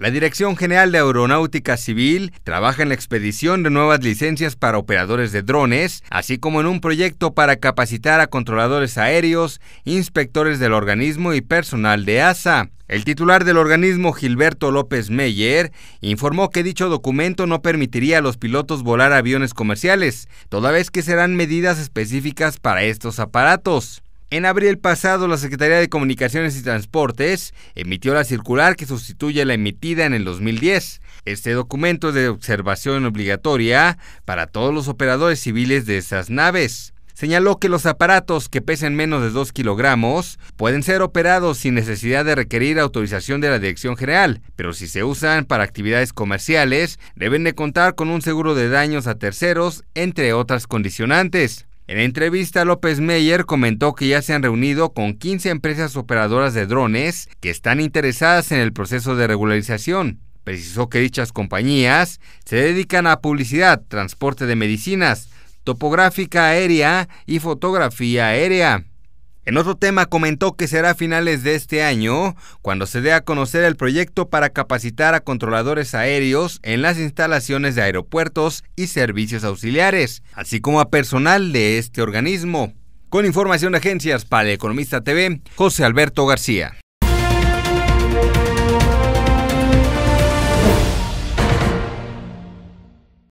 La Dirección General de Aeronáutica Civil trabaja en la expedición de nuevas licencias para operadores de drones, así como en un proyecto para capacitar a controladores aéreos, inspectores del organismo y personal de ASA. El titular del organismo, Gilberto López Meyer, informó que dicho documento no permitiría a los pilotos volar aviones comerciales, toda vez que serán medidas específicas para estos aparatos. En abril pasado, la Secretaría de Comunicaciones y Transportes emitió la circular que sustituye la emitida en el 2010. Este documento es de observación obligatoria para todos los operadores civiles de esas naves. Señaló que los aparatos que pesen menos de 2 kilogramos pueden ser operados sin necesidad de requerir autorización de la Dirección General, pero si se usan para actividades comerciales, deben de contar con un seguro de daños a terceros, entre otras condicionantes. En entrevista, López Meyer comentó que ya se han reunido con 15 empresas operadoras de drones que están interesadas en el proceso de regularización. Precisó que dichas compañías se dedican a publicidad, transporte de medicinas, topográfica aérea y fotografía aérea. En otro tema comentó que será a finales de este año cuando se dé a conocer el proyecto para capacitar a controladores aéreos en las instalaciones de aeropuertos y servicios auxiliares, así como a personal de este organismo. Con información de agencias para Economista TV, José Alberto García.